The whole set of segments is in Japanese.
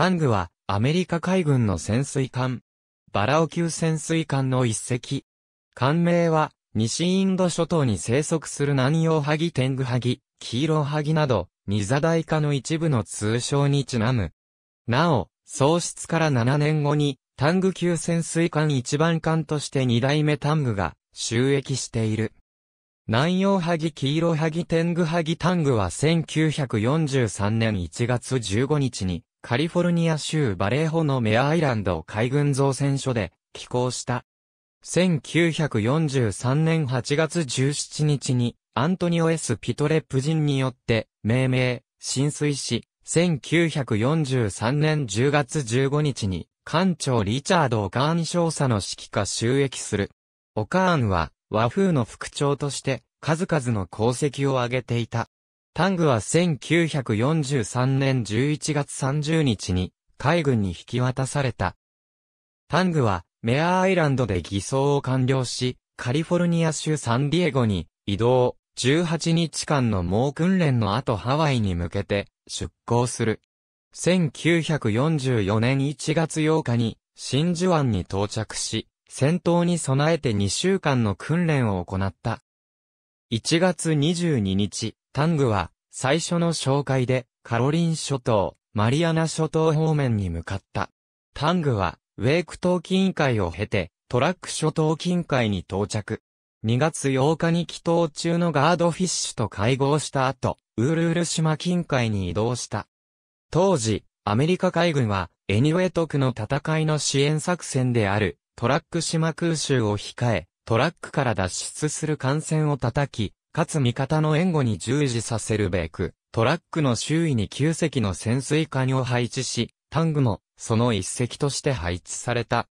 タングは、アメリカ海軍の潜水艦、バラオ級潜水艦の一隻。艦名は、西インド諸島に生息する南洋ハギテングハギ、黄色ハギなど、ニザダイカの一部の通称にちなむ。なお、喪失から7年後に、タング級潜水艦一番艦として二代目タングが、収益している。南洋ハギ黄色ハギテングハギタングは1943年1月15日にカリフォルニア州バレーホのメアアイランド海軍造船所で寄港した。1943年8月17日にアントニオエス・ピトレップ人によって命名、浸水し、1943年10月15日に艦長リチャード・オカーン少佐の指揮下収益する。オカーンは和風の副長として数々の功績を挙げていた。タングは1943年11月30日に海軍に引き渡された。タングはメアアイランドで偽装を完了し、カリフォルニア州サンディエゴに移動、18日間の猛訓練の後ハワイに向けて出港する。1944年1月8日に真珠湾に到着し、戦闘に備えて2週間の訓練を行った。1月22日、タングは、最初の紹介で、カロリン諸島、マリアナ諸島方面に向かった。タングは、ウェイク島近海を経て、トラック諸島近海に到着。2月8日に祈祷中のガードフィッシュと会合した後、ウールール島近海に移動した。当時、アメリカ海軍は、エニウェトクの戦いの支援作戦である、トラック島空襲を控え、トラックから脱出する艦船を叩き、かつ味方の援護に従事させるべく、トラックの周囲に9隻の潜水艦を配置し、タングもその一隻として配置された。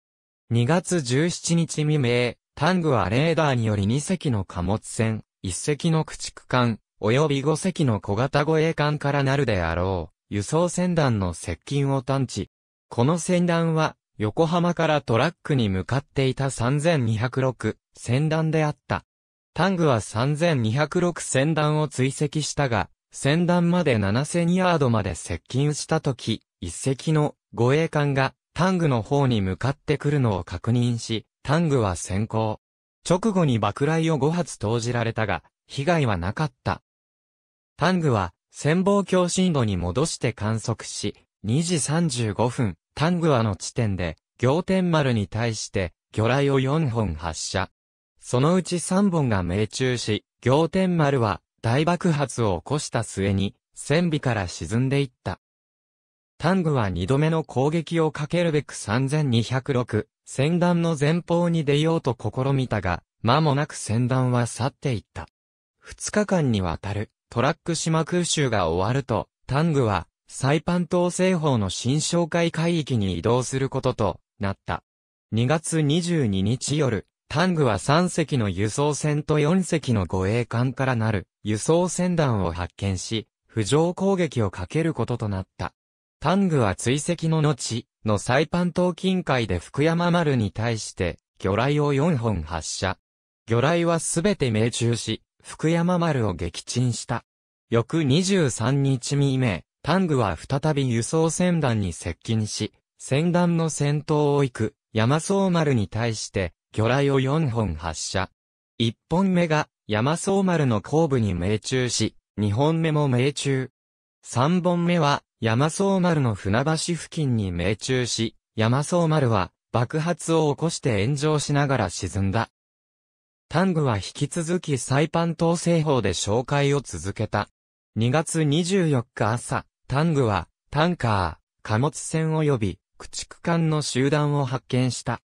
2月17日未明、タングはレーダーにより2隻の貨物船、1隻の駆逐艦、及び5隻の小型護衛艦からなるであろう、輸送船団の接近を探知。この船団は、横浜からトラックに向かっていた3206船団であった。タングは3206船団を追跡したが、船団まで7000ヤードまで接近したとき、一隻の護衛艦がタングの方に向かってくるのを確認し、タングは先行。直後に爆雷を5発投じられたが、被害はなかった。タングは、潜望鏡深度に戻して観測し、2時35分、タングアの地点で、行天丸に対して、魚雷を4本発射。そのうち3本が命中し、行天丸は大爆発を起こした末に、船尾から沈んでいった。タングは2度目の攻撃をかけるべく3206、船団の前方に出ようと試みたが、間もなく船団は去っていった。2日間にわたるトラック島空襲が終わると、タングは、サイパン島西方の新商会海域に移動することとなった。2月22日夜、タングは3隻の輸送船と4隻の護衛艦からなる輸送船団を発見し、浮上攻撃をかけることとなった。タングは追跡の後、のサイパン島近海で福山丸に対して、魚雷を4本発射。魚雷はすべて命中し、福山丸を撃沈した。翌23日未明、タングは再び輸送船団に接近し、船団の先頭を行く、山荘丸に対して、魚雷を4本発射。1本目が、山荘丸の後部に命中し、2本目も命中。3本目は、山荘丸の船橋付近に命中し、山荘丸は、爆発を起こして炎上しながら沈んだ。タングは引き続きサイパン島西方で紹介を続けた。2月24日朝、タングは、タンカー、貨物船及び、駆逐艦の集団を発見した。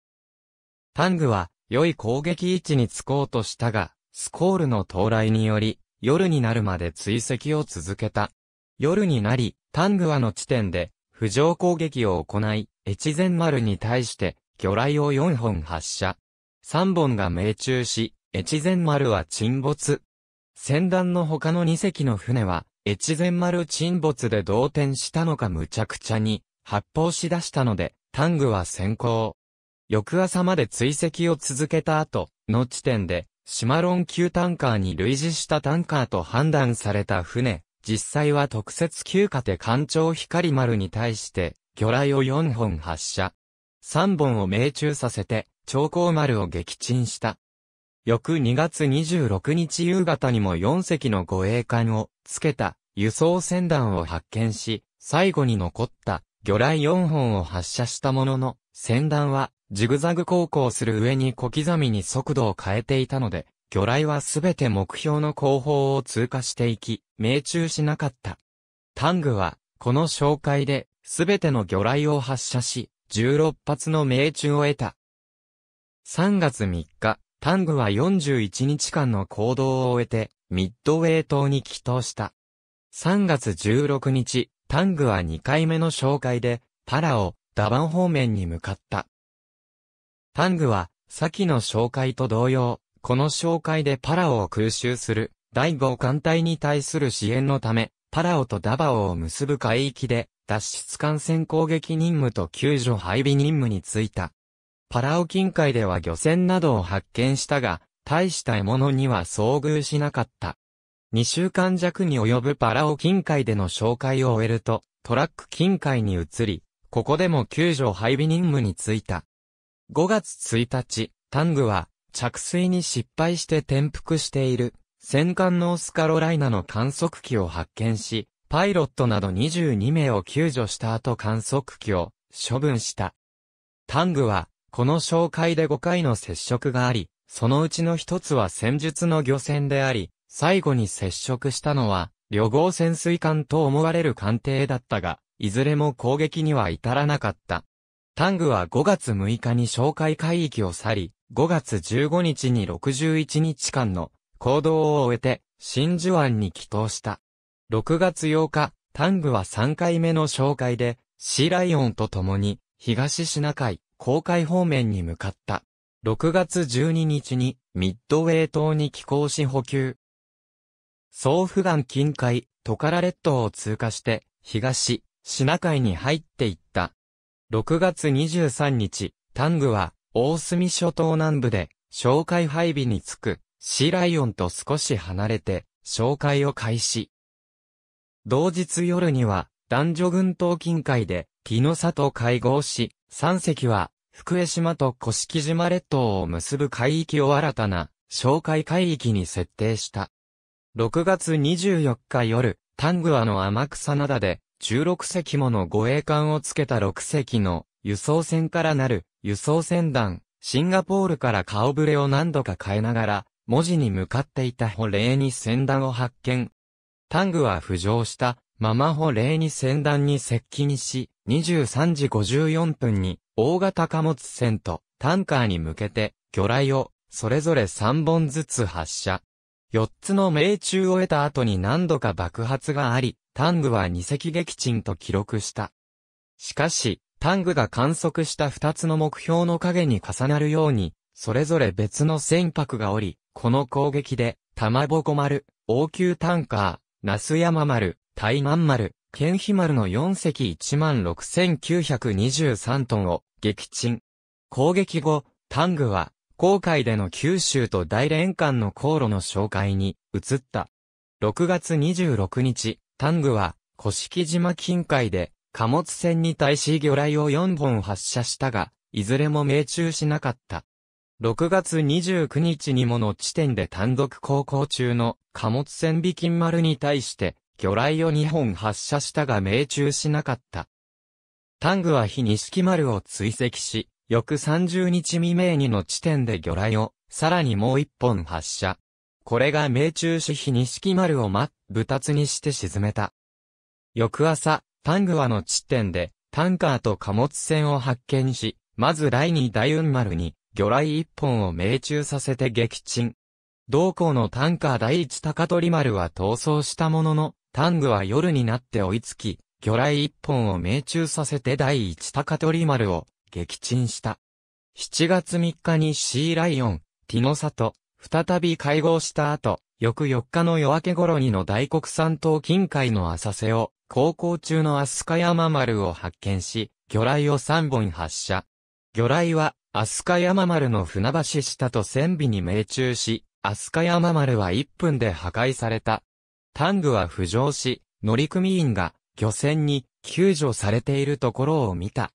タングは、良い攻撃位置に着こうとしたが、スコールの到来により、夜になるまで追跡を続けた。夜になり、タングワの地点で、浮上攻撃を行い、越前丸に対して、魚雷を4本発射。3本が命中し、越前丸は沈没。船団の他の2隻の船は、越前丸沈没で動転したのか無茶苦茶に、発砲し出したので、タングは先行。翌朝まで追跡を続けた後、の地点で、シマロン級タンカーに類似したタンカーと判断された船、実際は特設級下で艦長光丸に対して、魚雷を4本発射。3本を命中させて、長江丸を撃沈した。翌2月26日夕方にも4隻の護衛艦をつけた輸送船団を発見し、最後に残った魚雷4本を発射したものの、船団はジグザグ航行する上に小刻みに速度を変えていたので、魚雷はすべて目標の後方を通過していき、命中しなかった。タングは、この紹介で、すべての魚雷を発射し、16発の命中を得た。3月3日、タングは41日間の行動を終えて、ミッドウェイ島に帰島した。3月16日、タングは2回目の紹介で、パラオ、ダバン方面に向かった。タングは、先の紹介と同様、この紹介でパラオを空襲する、第5艦隊に対する支援のため、パラオとダバオを結ぶ海域で、脱出艦船攻撃任務と救助配備任務に就いた。パラオ近海では漁船などを発見したが、大した獲物には遭遇しなかった。2週間弱に及ぶパラオ近海での紹介を終えると、トラック近海に移り、ここでも救助配備任務に就いた。5月1日、タングは、着水に失敗して転覆している、戦艦ノースカロライナの観測機を発見し、パイロットなど22名を救助した後観測機を処分した。タングは、この紹介で5回の接触があり、そのうちの一つは戦術の漁船であり、最後に接触したのは、旅行潜水艦と思われる艦艇だったが、いずれも攻撃には至らなかった。タングは5月6日に紹介海域を去り、5月15日に61日間の行動を終えて、真珠湾に帰投した。6月8日、タングは3回目の紹介で、シーライオンと共に、東シナ海、航海方面に向かった。6月12日に、ミッドウェー島に寄港し補給。ソーフガン近海、トカラ列島を通過して、東、シナ海に入っていった。6月23日、タングは、大隅諸島南部で、哨戒配備につく、シーライオンと少し離れて、紹介を開始。同日夜には、男女群島近海で、木の里会合し、三隻は、福江島と甑島列島を結ぶ海域を新たな、紹介海域に設定した。6月24日夜、タングアの天草灘で、16隻もの護衛艦をつけた6隻の輸送船からなる輸送船団、シンガポールから顔ぶれを何度か変えながら、文字に向かっていた捕霊に船団を発見。タングは浮上したまま捕霊に船団に接近し、23時54分に大型貨物船とタンカーに向けて魚雷をそれぞれ3本ずつ発射。4つの命中を得た後に何度か爆発があり、タングは二隻撃沈と記録した。しかし、タングが観測した二つの目標の影に重なるように、それぞれ別の船舶がおり、この攻撃で、玉ぼこ丸、王宮タンカー、那須山丸、台満丸、県飛丸の四隻16,923トンを撃沈。攻撃後、タングは、航海での九州と大連間の航路の紹介に移った。6月26日、タングは、古式島近海で、貨物船に対し魚雷を4本発射したが、いずれも命中しなかった。6月29日にもの地点で単独航行中の貨物船キ金丸に対して、魚雷を2本発射したが命中しなかった。タングは非錦丸を追跡し、翌30日未明にの地点で魚雷を、さらにもう1本発射。これが命中し非錦丸を真っ、二つにして沈めた。翌朝、タングアの地点で、タンカーと貨物船を発見し、まず第二大雲丸に、魚雷一本を命中させて撃沈。同校のタンカー第一高取丸は逃走したものの、タングは夜になって追いつき、魚雷一本を命中させて第一高取丸を撃沈した。7月3日にシーライオン、ティノサト、再び会合した後、翌4日の夜明け頃にの大国山島近海の浅瀬を、航行中のアスカヤマ丸を発見し、魚雷を3本発射。魚雷は、アスカヤマ丸の船橋下と船尾に命中し、アスカヤマ丸は1分で破壊された。タングは浮上し、乗組員が漁船に救助されているところを見た。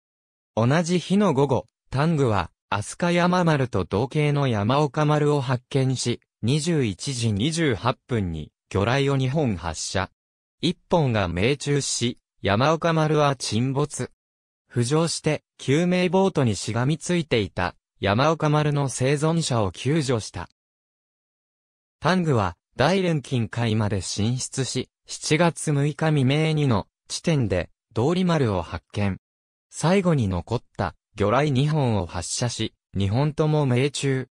同じ日の午後、タングは飛鳥山丸と同型の山岡丸を発見し、21時28分に魚雷を2本発射。1本が命中し、山岡丸は沈没。浮上して、救命ボートにしがみついていた、山岡丸の生存者を救助した。タングは、大連近海まで進出し、7月6日未明にの地点で、通り丸を発見。最後に残った魚雷2本を発射し、2本とも命中。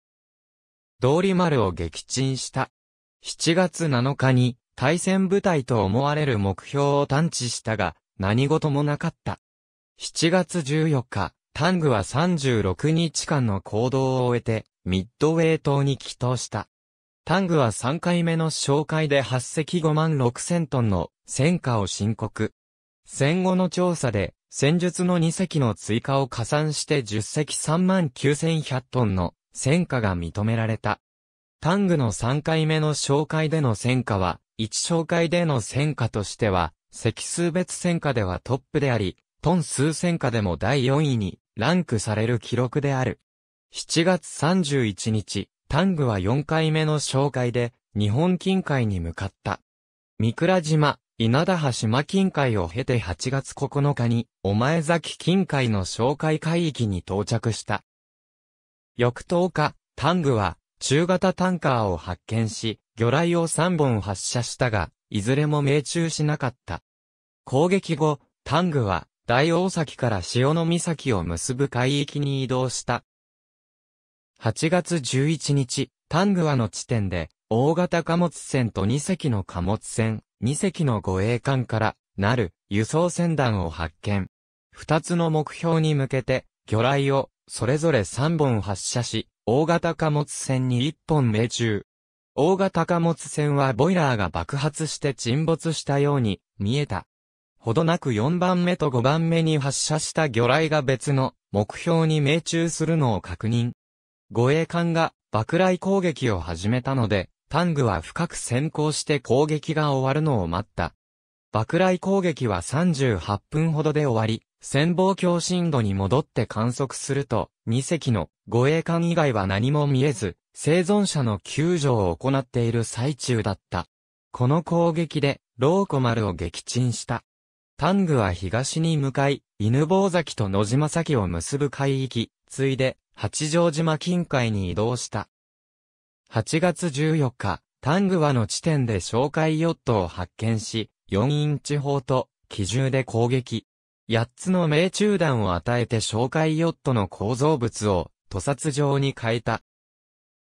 通り丸を撃沈した。7月7日に対戦部隊と思われる目標を探知したが、何事もなかった。7月14日、タングは36日間の行動を終えて、ミッドウェイ島に帰投した。タングは3回目の紹介で8隻5万6千トンの戦果を申告。戦後の調査で、戦術の2隻の追加を加算して10隻39,100トンの戦果が認められた。タングの3回目の紹介での戦果は、1紹介での戦果としては、席数別戦果ではトップであり、トン数戦果でも第4位にランクされる記録である。7月31日、タングは4回目の紹介で、日本近海に向かった。三倉島、稲田葉島近海を経て8月9日に、お前崎近海の紹介海域に到着した。翌10日、タングは、中型タンカーを発見し、魚雷を3本発射したが、いずれも命中しなかった。攻撃後、タングは、大大崎から潮の岬を結ぶ海域に移動した。8月11日、タングはの地点で、大型貨物船と2隻の貨物船、2隻の護衛艦からなる輸送船団を発見。2つの目標に向けて、魚雷をそれぞれ3本発射し、大型貨物船に1本命中。大型貨物船はボイラーが爆発して沈没したように見えた。ほどなく4番目と5番目に発射した魚雷が別の目標に命中するのを確認。護衛艦が爆雷攻撃を始めたので、タングは深く先行して攻撃が終わるのを待った。爆雷攻撃は38分ほどで終わり、潜望鏡深度に戻って観測すると、2隻の護衛艦以外は何も見えず、生存者の救助を行っている最中だった。この攻撃で、ローコマルを撃沈した。タングは東に向かい、犬坊崎と野島崎を結ぶ海域、ついで、八丈島近海に移動した。8月14日、タングワの地点で哨戒ヨットを発見し、4インチ砲と、機銃で攻撃。8つの命中弾を与えて哨戒ヨットの構造物を、屠殺場に変えた。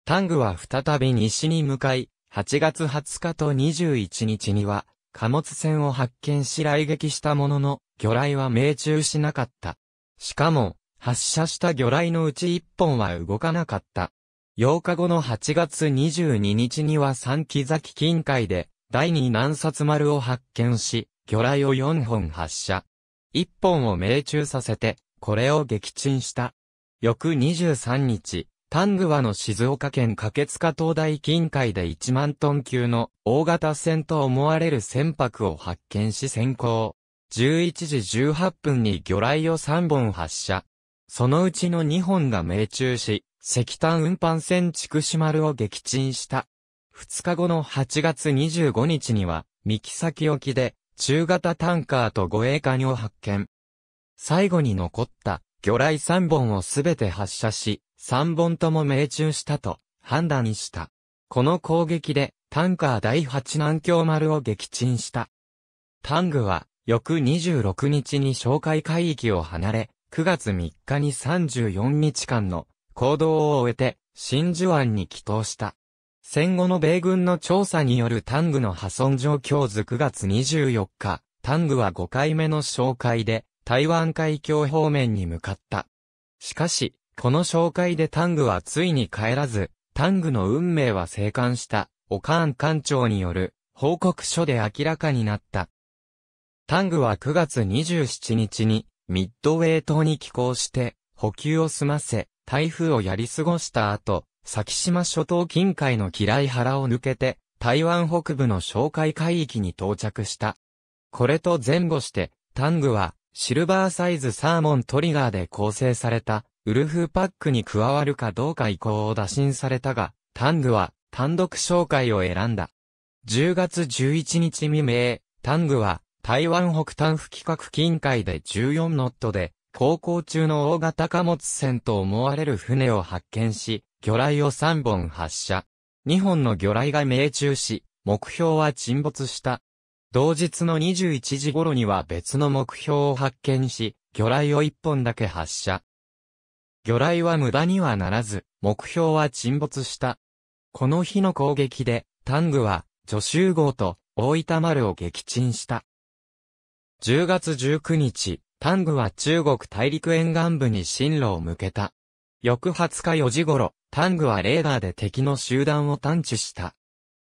タングは再び西に向かい、8月20日と21日には、貨物船を発見し来撃したものの、魚雷は命中しなかった。しかも、発射した魚雷のうち1本は動かなかった。8日後の8月22日には三木崎近海で、第2南薩丸を発見し、魚雷を4本発射。1本を命中させて、これを撃沈した。翌23日、タングワの静岡県掛塚東大近海で1万トン級の大型船と思われる船舶を発見し先行。11時18分に魚雷を3本発射。そのうちの2本が命中し、石炭運搬船畜紫丸を撃沈した。2日後の8月25日には、三木先沖で、中型タンカーと護衛艦を発見。最後に残った、魚雷3本をすべて発射し、3本とも命中したと、判断した。この攻撃で、タンカー第8南京丸を撃沈した。タングは、翌26日に哨戒海域を離れ、9月3日に34日間の行動を終えて、真珠湾に帰投した。戦後の米軍の調査によるタングの破損状況図9月24日、タングは5回目の紹介で、台湾海峡方面に向かった。しかし、この紹介でタングはついに帰らず、タングの運命は生還した、オカーン艦長による報告書で明らかになった。タングは9月27日にミッドウェイ島に寄港して補給を済ませ、台風をやり過ごした後、先島諸島近海の嫌い原を抜けて、台湾北部の紹介海域に到着した。これと前後して、タングは、シルバーサイズサーモントリガーで構成された、ウルフパックに加わるかどうか意向を打診されたが、タングは、単独紹介を選んだ。10月11日未明、タングは、台湾北端付企画近海で14ノットで、航行中の大型貨物船と思われる船を発見し、魚雷を3本発射。2本の魚雷が命中し、目標は沈没した。同日の21時頃には別の目標を発見し、魚雷を1本だけ発射。魚雷は無駄にはならず、目標は沈没した。この日の攻撃で、タングは、助手号と、大分丸を撃沈した。10月19日、タングは中国大陸沿岸部に進路を向けた。翌20日4時頃、タングはレーダーで敵の集団を探知した。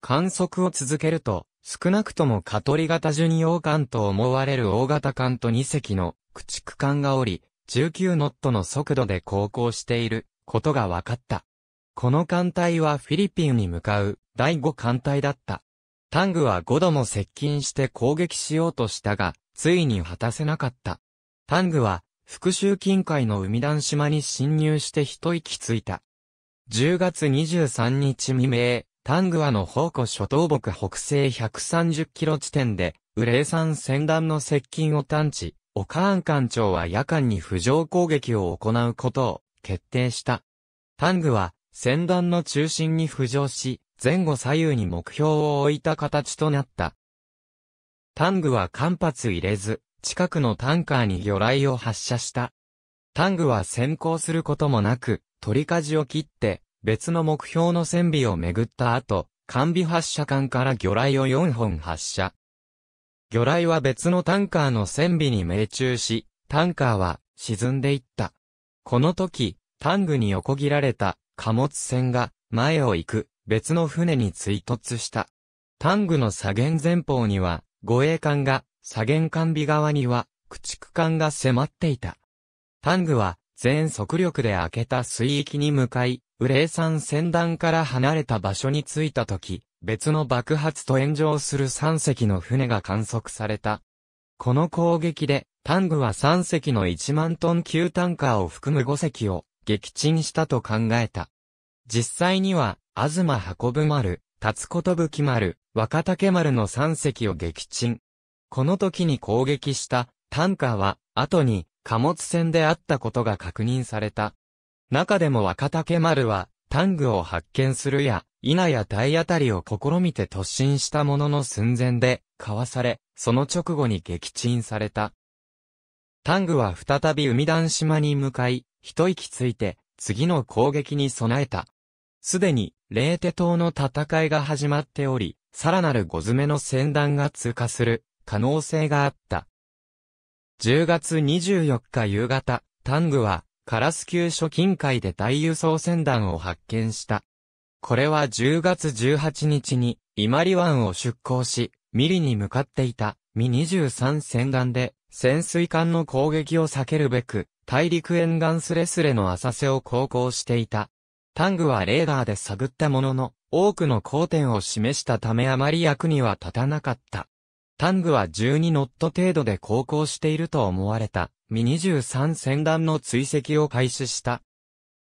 観測を続けると、少なくともカトリ型ジュニオ艦と思われる大型艦と2隻の駆逐艦がおり、19ノットの速度で航行していることが分かった。この艦隊はフィリピンに向かう第5艦隊だった。タングは5度も接近して攻撃しようとしたが、ついに果たせなかった。タングは、復讐近海の海段島に侵入して一息ついた。10月23日未明、タングアの宝庫諸島北北西130キロ地点で、ウレイ山船団の接近を探知、オカーン艦長は夜間に浮上攻撃を行うことを決定した。タングは、船団の中心に浮上し、前後左右に目標を置いた形となった。タングは間髪入れず、近くのタンカーに魚雷を発射した。タングは先行することもなく、取り舵を切って、別の目標の船尾を巡った後、完備発射艦から魚雷を4本発射。魚雷は別のタンカーの船尾に命中し、タンカーは沈んでいった。この時、タングに横切られた貨物船が前を行く別の船に追突した。タングの左舷前方には護衛艦が左舷管尾側には、駆逐艦が迫っていた。タングは、全速力で開けた水域に向かい、ウレイ山船団から離れた場所に着いたとき、別の爆発と炎上する3隻の船が観測された。この攻撃で、タングは3隻の1万トン級タンカーを含む5隻を撃沈したと考えた。実際には、東運ぶ丸、辰ことぶき丸、若竹丸の3隻を撃沈。この時に攻撃したタンカーは後に貨物船であったことが確認された。中でも若竹丸はタングを発見するや、稲や体当たりを試みて突進したものの寸前で、かわされ、その直後に撃沈された。タングは再び海段島に向かい、一息ついて、次の攻撃に備えた。すでに、霊手島の戦いが始まっており、さらなる五詰めの戦団が通過する可能性があった。10月24日夕方、タングは、カラス級所近海で大輸送船団を発見した。これは10月18日に、伊万里湾を出港し、ミリに向かっていた、ミ23船団で、潜水艦の攻撃を避けるべく、大陸沿岸スレスレの浅瀬を航行していた。タングはレーダーで探ったものの、多くの交点を示したためあまり役には立たなかった。タングは12ノット程度で航行していると思われた、ミニ23船団の追跡を開始した。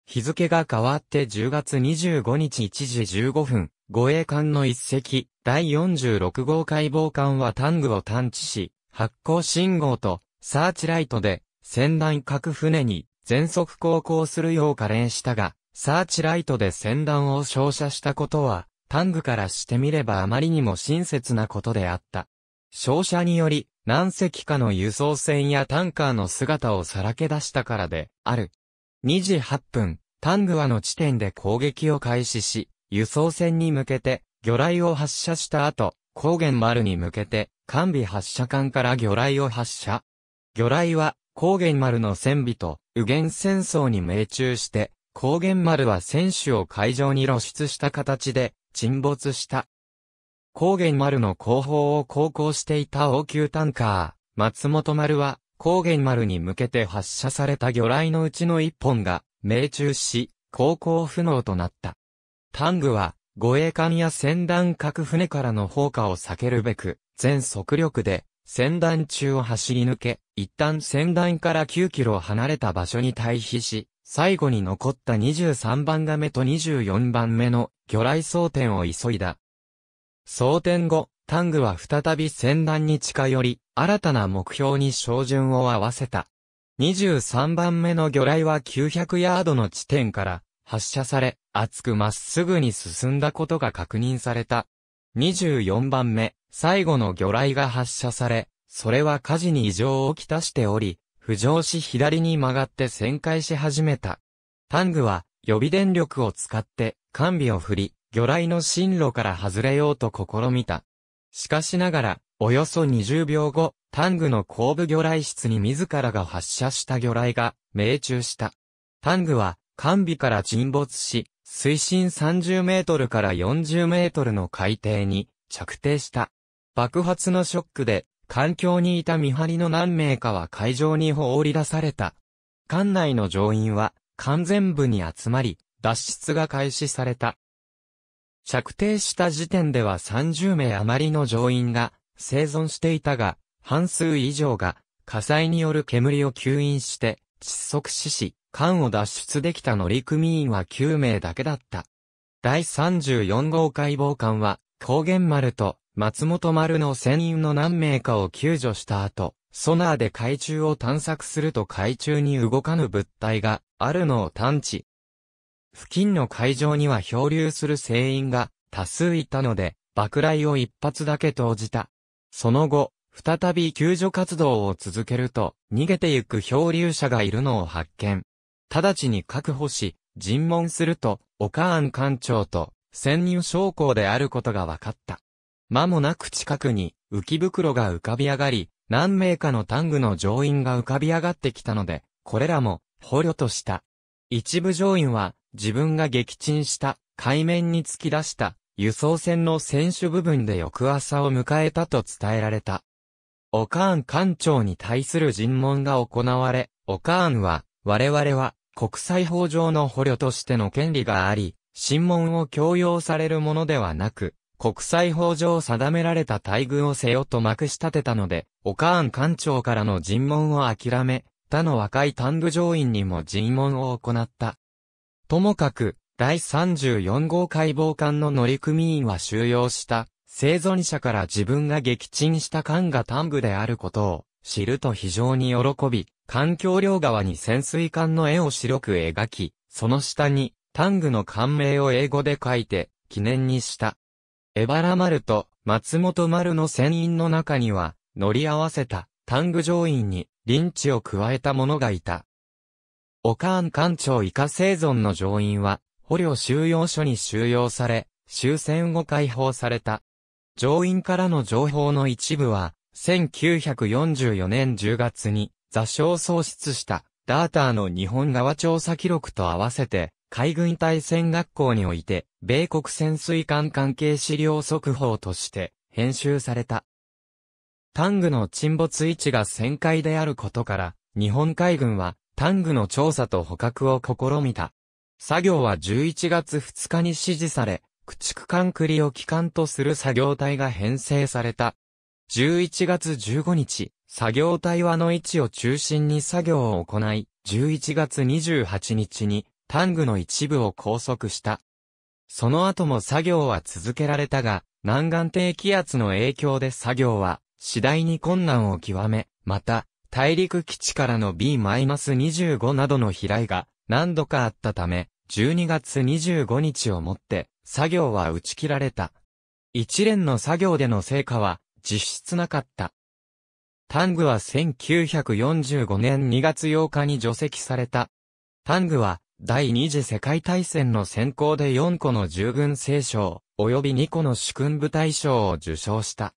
日付が変わって10月25日1時15分、護衛艦の一隻、第46号解剖艦はタングを探知し、発光信号とサーチライトで、船団各船に全速航行するよう加連したが、サーチライトで船団を照射したことは、タングからしてみればあまりにも親切なことであった。照射により、何隻かの輸送船やタンカーの姿をさらけ出したからで、ある。2時8分、タングアの地点で攻撃を開始し、輸送船に向けて、魚雷を発射した後、高原丸に向けて、艦尾発射艦から魚雷を発射。魚雷は、高原丸の船尾と、右舷戦争に命中して、高原丸は船首を海上に露出した形で、沈没した。高原丸の後方を航行していた応急タンカー、松本丸は、高原丸に向けて発射された魚雷のうちの一本が、命中し、航行不能となった。タングは、護衛艦や船団各船からの放火を避けるべく、全速力で、船団中を走り抜け、一旦船団から9キロ離れた場所に退避し、最後に残った23番目と24番目の魚雷装填を急いだ。争点後、タングは再び戦乱に近寄り、新たな目標に照準を合わせた。23番目の魚雷は900ヤードの地点から発射され、厚くまっすぐに進んだことが確認された。24番目、最後の魚雷が発射され、それは火事に異常をきたしており、浮上し左に曲がって旋回し始めた。タングは予備電力を使って、完備を振り、魚雷の進路から外れようと試みた。しかしながら、およそ20秒後、タングの後部魚雷室に自らが発射した魚雷が命中した。タングは、艦尾から沈没し、水深30メートルから40メートルの海底に着底した。爆発のショックで、環境にいた見張りの何名かは海上に放り出された。艦内の乗員は、完全部に集まり、脱出が開始された。着底した時点では30名余りの乗員が生存していたが、半数以上が火災による煙を吸引して窒息死し、艦を脱出できた乗組員は9名だけだった。第34号解剖艦は、高原丸と松本丸の船員の何名かを救助した後、ソナーで海中を探索すると海中に動かぬ物体があるのを探知、付近の海上には漂流する船員が多数いたので、爆雷を一発だけ投じた。その後、再び救助活動を続けると、逃げてゆく漂流者がいるのを発見。直ちに確保し、尋問すると、オカーン艦長と潜入将校であることが分かった。間もなく近くに浮き袋が浮かび上がり、何名かのタングの乗員が浮かび上がってきたので、これらも捕虜とした。一部乗員は自分が撃沈した海面に突き出した輸送船の船首部分で翌朝を迎えたと伝えられた。オカーン艦長に対する尋問が行われ、オカーンは、我々は国際法上の捕虜としての権利があり、審問を強要されるものではなく、国際法上定められた待遇をせよとまくし立てたので、オカーン艦長からの尋問を諦め、他の若い単部上員にも尋問を行った。ともかく、第34号解剖艦の乗組員は収容した生存者から自分が撃沈した艦が単部であることを知ると非常に喜び、環境両側に潜水艦の絵を白く描き、その下にタングの艦名を英語で書いて記念にした。エバラ丸と松本丸の船員の中には乗り合わせたタング乗員にリンチを加えた者がいた。おかん艦長以下生存の乗員は、捕虜収容所に収容され、終戦後解放された。乗員からの情報の一部は、1944年10月に座礁喪失したダーターの日本側調査記録と合わせて、海軍対戦学校において、米国潜水艦関係資料速報として編集された。タングの沈没位置が旋回であることから、日本海軍はタングの調査と捕獲を試みた。作業は11月2日に指示され、駆逐艦栗を機関とする作業隊が編成された。11月15日、作業隊はの位置を中心に作業を行い、11月28日にタングの一部を拘束した。その後も作業は続けられたが、南岸低気圧の影響で作業は次第に困難を極め、また大陸基地からの B-25 などの飛来が何度かあったため、12月25日をもって作業は打ち切られた。一連の作業での成果は実質なかった。タングは1945年2月8日に除籍された。タングは第二次世界大戦の先行で4個の従軍聖賞、及び2個の主君部大賞を受賞した。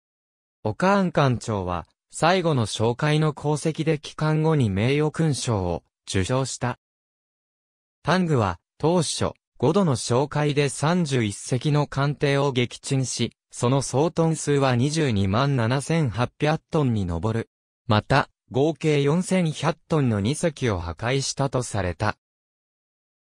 オカーン艦長は、最後の紹介の功績で帰還後に名誉勲章を受章した。タングは当初5度の紹介で31隻の艦艇を撃沈し、その総トン数は22万7800トンに上る。また、合計4100トンの2隻を破壊したとされた。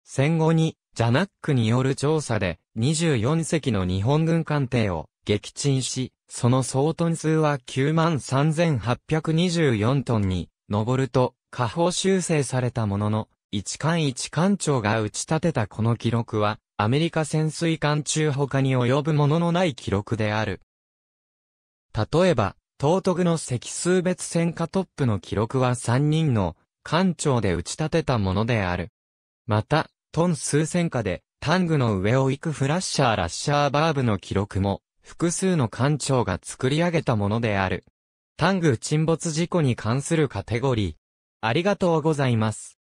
戦後にジャナックによる調査で24隻の日本軍艦艇を撃沈し、その総トン数は93,824トンに上ると、下方修正されたものの、一艦一艦長が打ち立てたこの記録は、アメリカ潜水艦中他に及ぶもののない記録である。例えば、東徳の積数別戦火トップの記録は3人の艦長で打ち立てたものである。また、トン数戦火で、タングの上を行くフラッシャーラッシャーバーブの記録も、複数の艦長が作り上げたものである。タング沈没事故に関するカテゴリー。ありがとうございます。